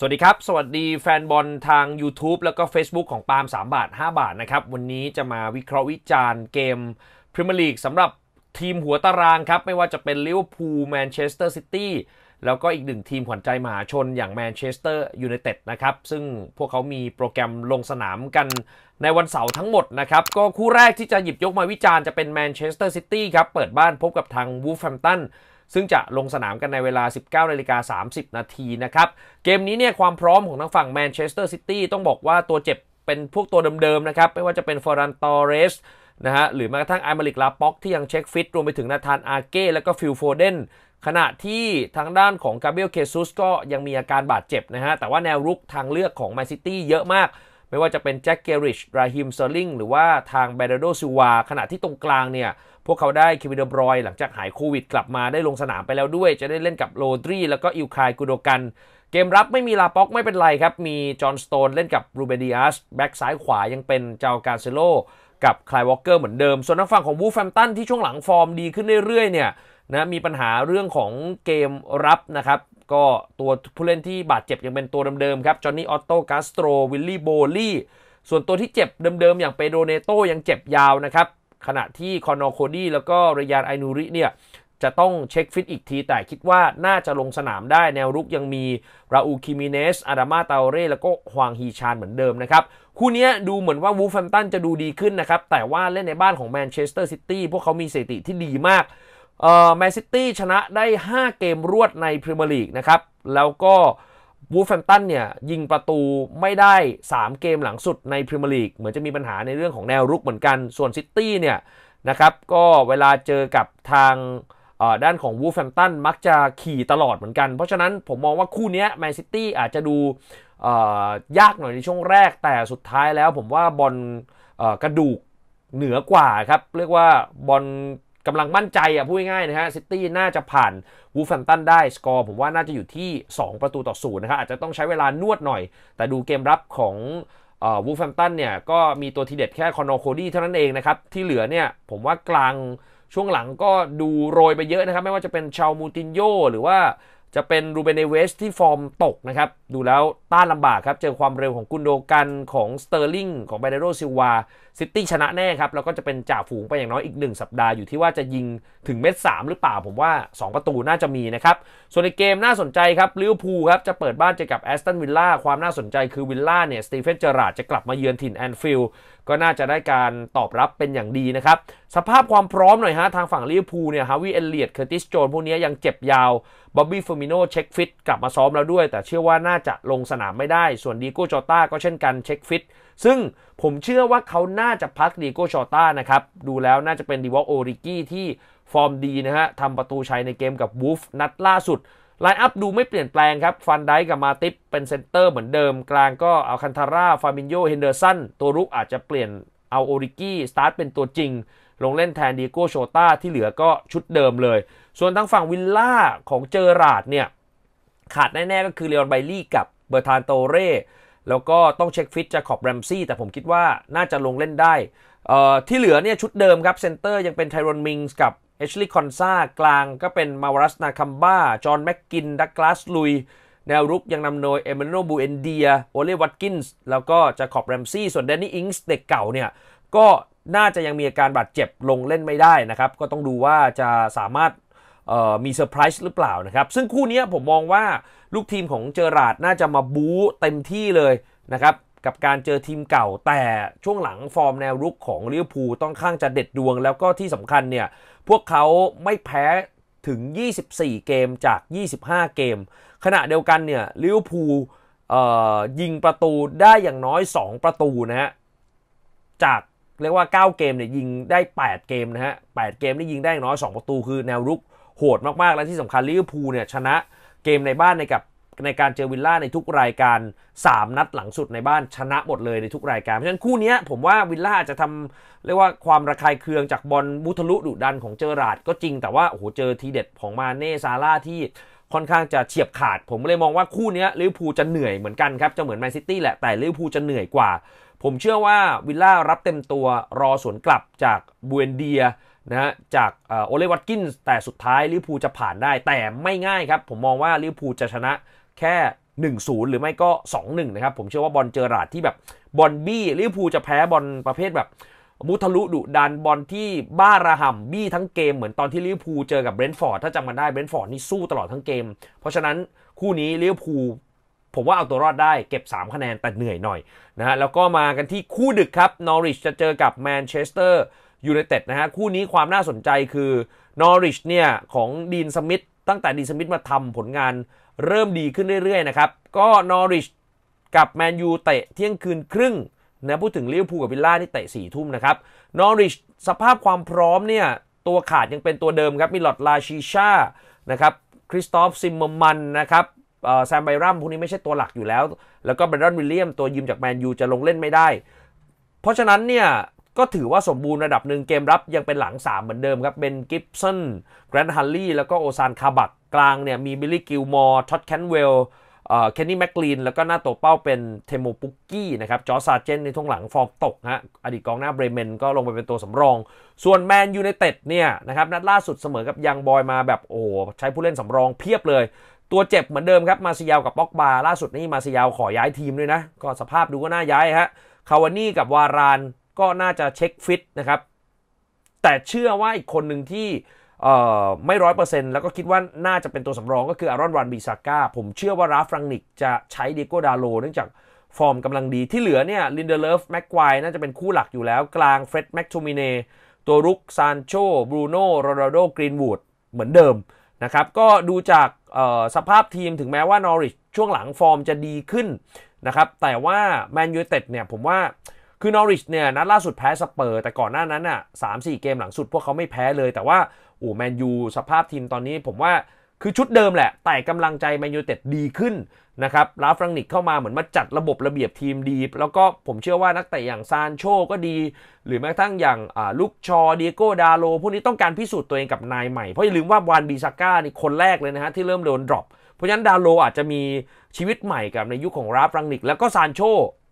สวัสดีครับ สวัสดีแฟนบอลทาง YouTube แล้วก็ Facebook ของปาล์ม3 บาท 5 บาทนะครับ วันนี้จะมาวิเคราะห์วิจารณ์เกมพรีเมียร์ลีกสำหรับทีมหัวตารางครับ ไม่ว่าจะเป็นลิเวอร์พูลแมนเชสเตอร์ซิตี้แล้วก็อีกหนึ่งทีมขวัญใจมหาชนอย่างแมนเชสเตอร์ยูไนเต็ดนะครับ ซึ่งพวกเขามีโปรแกรมลงสนามกันในวันเสาร์ทั้งหมดนะครับ ก็คู่แรกที่จะหยิบยกมาวิจารณ์จะเป็นแมนเชสเตอร์ซิตี้ครับเปิดบ้านพบกับทางวูฟแฟมตันซึ่งจะลงสนามกันในเวลา 19 นาฬิกา 30 นาทีนะครับ เกมนี้เนี่ยความพร้อมของทางฝั่งแมนเชสเตอร์ซิตี้ต้องบอกว่าตัวเจ็บเป็นพวกตัวเดิมๆนะครับ ไม่ว่าจะเป็นฟอรันตอเรสนะฮะ หรือแม้กระทั่งไอมาริกลาป็อกที่ยังเช็คฟิตรวมไปถึงนาธานอาเก้แล้วก็ฟิลโฟเดนขณะที่ทางด้านของกาเบรียลเคซุสก็ยังมีอาการบาดเจ็บนะฮะ แต่ว่าแนวรุกทางเลือกของแมนซิตี้เยอะมากไม่ว่าจะเป็นแจ็คเกอริช ราฮิมเซอร์ลิงหรือว่าทางแบรโดซูวาขณะที่ตรงกลางเนี่ย พวกเขาได้คิวิดบรอย หลังจากหายโควิดกลับมาได้ลงสนามไปแล้วด้วย จะได้เล่นกับโรดรีแล้วก็อิลคายกุโดกัน เกมรับไม่มีลาป็อกไม่เป็นไรครับ มีจอห์นสโตนเล่นกับรูเบดิอัสแบ็กซ้ายขวายังเป็นเจ้าการเซโลกับคลายวอลเกอร์เหมือนเดิม ส่วนทางฝั่งของวูฟแฟมตันที่ช่วงหลังฟอร์มดีขึ้นเรื่อยๆเนี่ยนะมีปัญหาเรื่องของเกมรับนะครับ ก็ตัวผู้เล่นที่บาดเจ็บยังเป็นตัวเดิมๆครับจอห์นนี่ออตโตกาสโตรวิลลี่โบลี่ส่วนตัวที่เจ็บเดิมๆ อย่างเปโดเนโตยังเจ็บยาวนะครับขณะที่คอนอโคดี้แล้วก็รยานไอนูริเนี่ยจะต้องเช็คฟิตอีกที แต่คิดว่าน่าจะลงสนามได้ แนวรุกยังมีราอูคิมิเนสอาดามาตาเร่แล้วก็ฮวางฮีชานเหมือนเดิมนะครับคู่นี้ดูเหมือนว่าวูฟแฟมตันจะดูดีขึ้นนะครับแต่ว่าเล่นในบ้านของแมนเชสเตอร์ซิตี้พวกเขามีสถิติที่ดีมากเอ่อแมนซิตี้ชนะได้ 5 เกมรวดในพรีเมียร์ลีกนะครับแล้วก็วูฟแฟนตันเนี่ยยิงประตูไม่ได้ 3 เกมหลังสุดในพรีเมียร์ลีกเหมือนจะมีปัญหาในเรื่องของแนวรุกเหมือนกันส่วนซิตี้เนี่ยนะครับก็เวลาเจอกับทางด้านของวูฟแฟมตันมักจะขี่ตลอดเหมือนกัน เพราะฉะนั้นผมมองว่าคู่นี้แมนซิตี้อาจจะดูยากหน่อยในช่วงแรกแต่สุดท้ายแล้วผมว่าบอลกระดูกเหนือกว่าครับเรียกว่าบอลกำลังมั่นใจอ่ะพูดง่ายๆนะฮะซิตี้น่าจะผ่านวูฟันตันได้สกอร์ ผมว่าน่าจะอยู่ที่ 2 ประตูต่อศูนย์นะครับ อาจจะต้องใช้เวลานวดหน่อย แต่ดูเกมรับของวูฟันตันเนี่ยก็มีตัวทีเด็ดแค่คอนอโคดี้เท่านั้นเองนะครับ ที่เหลือเนี่ย ผมว่ากลางช่วงหลังก็ดูโรยไปเยอะนะครับ ไม่ว่าจะเป็นชาวมูตินโยหรือว่าจะเป็นรูเบเนเวสที่ฟอร์มตกนะครับดูแล้วต้านลำบากครับ เจอความเร็วของกุนโดกัน ของสเตอร์ลิงของไบเดโรซิวาซิตี้ชนะแน่ครับ แล้วก็จะเป็นจ่าฝูงไปอย่างน้อยอีก 1 สัปดาห์ อยู่ที่ว่าจะยิงถึงเม็ด3 หรือเปล่าผมว่า 2 ประตูน่าจะมีนะครับ ส่วนในเกมน่าสนใจครับลิเวอร์พูลครับจะเปิดบ้านเจอกับแอสตันวิลล่าความน่าสนใจคือวิลล่าเนี่ยสตีเฟนเจอราดจะกลับมาเยือนถิ่นแอนฟิลด์ก็น่าจะได้การตอบรับเป็นอย่างดีนะครับสภาพความพร้อมหน่อยฮะทางฝั่งลิเวอร์พูลเนี่ยฮาวิเอลเลียดเคอร์ติสโจนพวกนี้ยังเจ็บยาวบ๊อบบี้เฟอร์มิโนเช็คฟิตกลับมาซ้อมแล้วด้วย แต่เชื่อว่าน่าจะลงสนามไม่ได้ ส่วนดีโก้จอต้าก็เช่นกันเช็คฟิต ซึ่งผมเชื่อว่าเขาน่าจะพักดีโก้จอต้านะครับ ดูแล้วน่าจะเป็นดีวอลโอริกี้ที่ฟอร์มดีนะฮะทำประตูชัยในเกมกับวูฟนัดล่าสุดไลน์อัพดูไม่เปลี่ยนแปลงครับฟันไดกับมาติปเป็นเซนเตอร์เหมือนเดิม กลางก็เอาคันทาร่าฟาบินโยเฮนเดอร์สันตัวรุกอาจจะเปลี่ยนเอาโอริกี้สตาร์ทเป็นตัวจริง ลงเล่นแทนดีโก้โชต้าที่เหลือก็ชุดเดิมเลย ส่วนทางฝั่งวิลล่าของเจอราดเนี่ยขาดแน่ๆก็คือเลออนไบลี่กับเบอร์ทานโตเร่แล้วก็ต้องเช็คฟิตจะขอบแรมซี่ แต่ผมคิดว่าน่าจะลงเล่นได้ ที่เหลือเนี่ยชุดเดิมครับ เซนเตอร์ยังเป็นไทรอนมิงส์กับ เอชลีย์คอนซากลางก็เป็นมาวรัสนาคัมบ้าจอห์นแม็กกิน ดักลาสลุย แนวรุกยังนำโดยเอเมโนบูเอนเดีย โอเลวัตกินส์แล้วก็จะขอบแรมซี่ ส่วนแดนนี่อิงส์เด็กเก่าเนี่ยก็น่าจะยังมีอาการบาดเจ็บลงเล่นไม่ได้นะครับก็ต้องดูว่าจะสามารถมีเซอร์ไพรส์หรือเปล่านะครับ ซึ่งคู่นี้ผมมองว่า ลูกทีมของเจอราดน่าจะมาบู๊เต็มที่เลยนะครับ กับการเจอทีมเก่า แต่ช่วงหลังฟอร์มแนวรุกของลิเวอร์พูลต้องข้างจะเด็ดดวง แล้วก็ที่สำคัญเนี่ย พวกเขาไม่แพ้ถึง 24 เกมจาก 25 เกม ขณะเดียวกันเนี่ยลิเวอร์พูลยิงประตูได้อย่างน้อย 2 ประตูนะฮะจากเรียกว่า9เกมเนี่ยยิงได้8เกมนะฮะ8เกมนี่ยิงได้อย่างน้อย 2 ประตูคือแนวรุกโหดมากๆและที่สำคัญลิเวอร์พูลเนี่ย ชนะเกมในบ้านในกับในการเจอวิลล่าในทุกรายการ 3 นัดหลังสุดในบ้านชนะหมดเลยในทุกรายการ เพราะฉะนั้นคู่นี้ผมว่าวิลล่าจะทำเรียกว่าความระคายเคืองจากบอลมุทะลุดุดันของเจอราดก็จริงแต่ว่าโอ้โหเจอทีเด็ดของมาเน่ซาร่าที่ค่อนข้างจะเฉียบขาด ผมเลยมองว่าคู่นี้ลิเวอร์พูลจะเหนื่อยเหมือนกันครับจะเหมือนแมนซิตี้แหละแต่ลิเวอร์พูลจะเหนื่อยกว่า ผมเชื่อว่าวิลล่ารับเต็มตัวรอสวนกลับจากบูเอนเดียนะจากโอเลวัตกินแต่สุดท้ายลิเวอร์พูลจะผ่านได้ แต่ไม่ง่ายครับ ผมมองว่าลิเวอร์พูลจะชนะแค่ 1-0 หรือไม่ก็ 2-1 นะครับ ผมเชื่อว่าบอลเจอราดที่แบบบอลบี้ลิเวอร์พูลจะแพ้บอลประเภทแบบมุทะลุดุดันบอลที่บ้าระห่ำบี้ทั้งเกมเหมือนตอนที่ลิเวอร์พูลเจอกับเบรนท์ฟอร์ดถ้าจำมันได้เบรนท์ฟอร์ดนี่สู้ตลอดทั้งเกม เพราะฉะนั้นคู่นี้ลิเวอร์พูลผมว่าเอาตัวรอดได้เก็บ 3 คะแนนแต่เหนื่อยหน่อยนะฮะแล้วก็มากันที่คู่ดึกครับนอริชจะเจอกับแมนเชสเตอร์ยูไนเต็ดนะฮะคู่นี้ความน่าสนใจคือนอริชเนี่ย ของดีนสมิธตั้งแต่ดีนสมิธมาทำผลงานเริ่มดีขึ้นเรื่อยๆนะครับ ก็นอริชกับแมนยูเตะเที่ยงคืนครึ่งนะพูดถึงลิเวอร์พูลกับวิลล่าที่เตะสี่ทุ่มนะครับนอริชสภาพความพร้อมเนี่ย ตัวขาดยังเป็นตัวเดิมครับ มีหลอดลาชีชานะครับคริสตอฟซิมเมอร์มันนะครับแซมไบรัมพวกนี้ไม่ใช่ตัวหลักอยู่แล้ว แล้วก็เบรนดอนวิลเลียม ตัวยืมจากแมนยูจะลงเล่นไม่ได้ เพราะฉะนั้นเนี่ยก็ถือว่าสมบูรณ์ระดับหนึ่งเกมรับยังเป็นหลัง3เหมือนเดิมครับ เป็นกิฟสันแกรนด์ฮันลี่แล้วก็โอซานคาบักกลางเนี่ยมีบิลลี่กิลมอร์ท็อดแคนเวลเคนนี่แม็กลีนแล้วก็หน้าตัวเป้าเป็นเทโมปุกกี้นะครับจอซาเจนในท่งหลังฟอร์มตกฮะอดีตกองหน้าเบรเมนก็ลงไปเป็นตัวสำรอง ส่วนแมนยูไนเต็ดเนี่ยนะครับ นัดล่าสุดเสมอกับยังบอยมาแบบโอ้ใช้ผู้เล่นสำรองเพียบเลย ตัวเจ็บเหมือนเดิมครับมาซิยาวกับบ็อกบา ล่าสุดนี่มาซิยาวขอย้ายทีมด้วยนะก็สภาพดูก็น่าย้ายฮะคาวานี่กับวารานก็น่าจะเช็คฟิตนะครับ แต่เชื่อว่าอีกคนหนึ่งที่ไม่ร้อยเปอร์เซ็นต์แล้วก็คิดว่าน่าจะเป็นตัวสำรองก็คืออารอนวันบีซาก้าผมเชื่อว่าราฟรังนิกจะใช้ดิโก้ดาโลเนื่องจากฟอร์มกำลังดีที่เหลือเนี่ยลินเดเลฟแม็กควายน่าจะเป็นคู่หลักอยู่แล้ว กลางเฟร็ดแม็กทูมิเนตัวรุกซานโชบรูโน่โรนัลโดกรีนวูดเหมือนเดิมนะครับก็ดูจากสภาพทีมถึงแม้ว่านอริชช่วงหลังฟอร์มจะดีขึ้นนะครับแต่ว่าแมนยูเต็ดเนี่ยผมว่าคือนอริชเนี่ยนัดล่าสุดแพ้สเปอร์ แต่ก่อนหน้านั้นอ่ะสามสี่เกมหลังสุดพวกเขาไม่แพ้เลย แต่ว่าอ้แมนยูสภาพทีมตอนนี้ผมว่าคือชุดเดิมแหละ แต่กำลังใจแมนยูเต็ดดีขึ้นนะครับลาฟรังนิกเข้ามาเหมือนมาจัดระบบระเบียบทีมดี แล้วก็ผมเชื่อว่านักเตะอย่างซานโชก็ดี หรือแม้กระทั่งอย่างลูกชอเดียโกดาโลพวกนี้ต้องการพิสูจน์ตัวเองกับนายใหม่เพราะอย่าลืมว่าวานบีซาก้านี่คนแรกเลยนะฮะที่เริ่มโดนดรอปเพราะฉะนั้นดาโลอาจจะมีชีวิตใหม่กับในยุคของราฟรังนิก แล้วก็ซานโช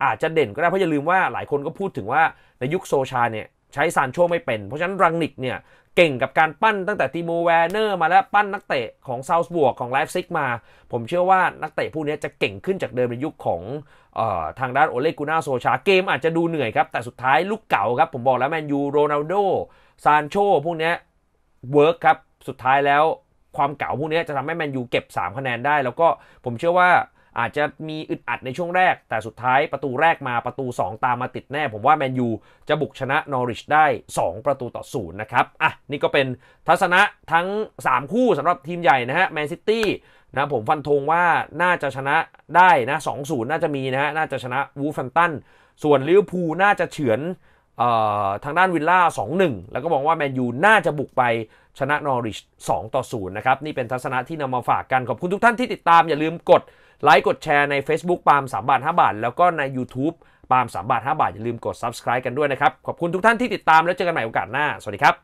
อาจจะเด่นก็ได้เพราะอย่าลืมว่าหลายคนก็พูดถึงว่าในยุคโซชาเนี่ยใช้ซานโชไม่เป็น เพราะฉะนั้นรังนิกเนี่ยเก่งกับการปั้นตั้งแต่ทีโมแวร์เนอร์มาแล้วปั้นนักเตะของซาวส์บวกของไลฟ์ซิกมา ผมเชื่อว่านักเตะผู้นี้จะเก่งขึ้นจากเดิมในยุคของออทางด้านโอเลกูนาโซชาเกม อาจจะดูเหนื่อยครับแต่สุดท้ายลูกเก่าครับผมบอกแล้วแมนยูโรนัลโดซานโชพวกนี้เวิร์กครับสุดท้ายแล้วความเก่าพวกนี้จะทำให้แมนยูเก็บ 3 คะแนนได้ แล้วก็ผมเชื่อว่าอาจจะมีอึดอัดในช่วงแรก แต่สุดท้ายประตูแรกมาประตู 2 ตามมาติดแน่ ผมว่าแมนยูจะบุกชนะนอริชได้ 2 ประตูต่อศูนย์นะครับ อ่ะ นี่ก็เป็นทัศนะทั้ง 3 คู่สำหรับทีมใหญ่นะฮะแมนซิตี้นะผมฟันธงว่าน่าจะชนะได้นะ2-0 น่าจะมีนะฮะ น่าจะชนะวูฟันตันส่วนลิเวอร์พูลน่าจะเฉือนทางด้านวิลล่า 2-1 แล้วก็มองว่าแมนยูน่าจะบุกไปชนะนอริช2ต่อ 0 นะครับ นี่เป็นทัศนะที่นำมาฝากกัน ขอบคุณทุกท่านที่ติดตาม อย่าลืมกด ไลค์ กดแชร์ใน Facebook ปาล์ม3บาท 5 บาท แล้วก็ใน YouTube ปาล์ม3บาท 5 บาท อย่าลืมกด Subscribe กันด้วยนะครับ ขอบคุณทุกท่านที่ติดตามแล้วเจอกันใหม่โอกาสหน้า สวัสดีครับ